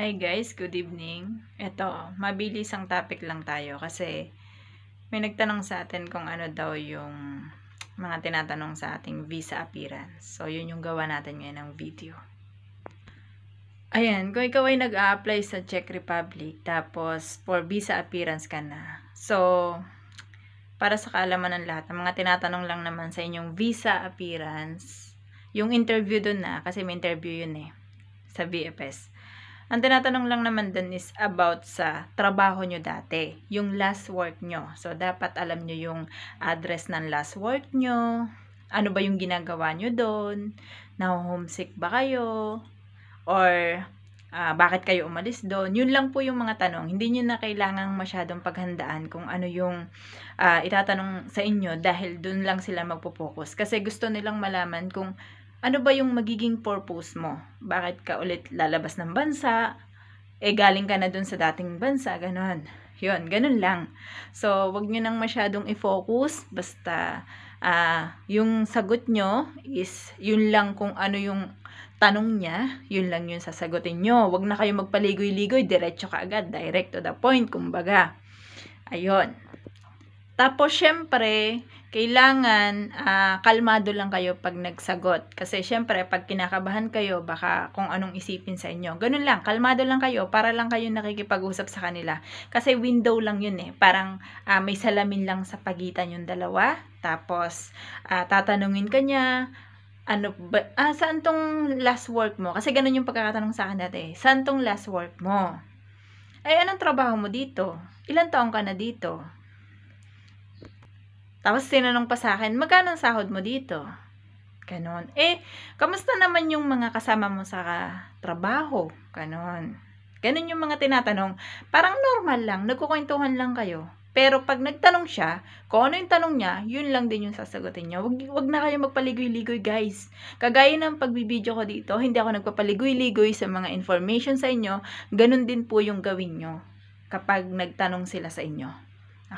Hi guys, good evening. Ito, mabilis ang topic lang tayo kasi may nagtanong sa atin kung ano daw yung mga tinatanong sa ating visa appearance. So, yun yung gawa natin ngayon ng video. Ayan, kung ikaw ay nag a apply sa Czech Republic, tapos for visa appearance ka na. So, para sa kaalaman ng lahat, ang mga tinatanong lang naman sa inyong visa appearance, yung interview dun na, kasi may interview yun eh, sa VFS. Ang tinatanong lang naman dun is about sa trabaho nyo dati, yung last work nyo. So, dapat alam nyo yung address ng last work nyo, ano ba yung ginagawa nyo doon, na-homesick ba kayo, or uh, bakit kayo umalis doon. Yun lang po yung mga tanong. Hindi nyo na kailangang masyadong paghandaan kung ano yung uh, itatanong sa inyo dahil doon lang sila magpo-focus. Kasi gusto nilang malaman kung ano ba yung magiging purpose mo? Bakit ka ulit lalabas ng bansa? Eh, galing ka na dun sa dating bansa, ganun. Yun, ganun lang. So, wag nyo nang masyadong i-focus. Basta, uh, yung sagot nyo is yun lang kung ano yung tanong niya, yun lang yun sasagutin nyo. Wag na kayo magpaligoy-ligoy, diretso ka agad, direct to the point, kumbaga. Ayun. Tapos, syempre, kailangan uh, kalmado lang kayo pag nagsagot. Kasi syempre, pag kinakabahan kayo, baka kung anong isipin sa inyo. Ganun lang, kalmado lang kayo para lang kayo nakikipag-usap sa kanila. Kasi window lang yun eh. Parang uh, may salamin lang sa pagitan yung dalawa. Tapos, uh, tatanungin kanya, niya, ano ba, ah, saan tong last work mo? Kasi ganun yung pagkakatanong sa akin dati. Eh. Saan tong last work mo? Eh, anong trabaho mo dito? Ilan taong ka na dito? Tapos tinanong pa sa akin, magkano ang sahod mo dito? Ganon. Eh, kamusta naman yung mga kasama mo sa trabaho? Ganon. Ganon yung mga tinatanong. Parang normal lang, nagkukwentuhan lang kayo. Pero pag nagtanong siya, kung ano yung tanong niya, yun lang din yung sasagutin niya. Wag, wag na kayo magpaligoy-ligoy, guys. Kagaya ng pagbibideo ko dito, hindi ako nagpapaligoy-ligoy sa mga information sa inyo. Ganun din po yung gawin nyo kapag nagtanong sila sa inyo.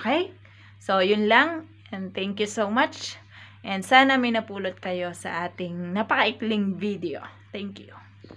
Okay? So, yun lang. And thank you so much. And sana may napulot kayo sa ating napakaikling video. Thank you.